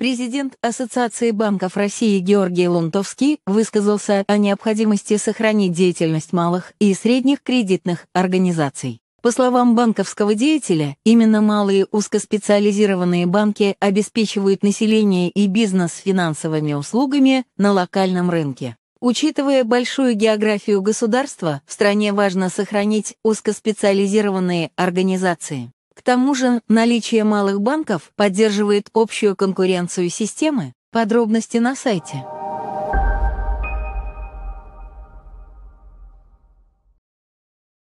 Президент Ассоциации банков России Георгий Лунтовский высказался о необходимости сохранить деятельность малых и средних кредитных организаций. По словам банковского деятеля, именно малые узкоспециализированные банки обеспечивают население и бизнес финансовыми услугами на локальном рынке. Учитывая большую географию государства, в стране важно сохранить узкоспециализированные организации. К тому же наличие малых банков поддерживает общую конкуренцию системы. Подробности на сайте.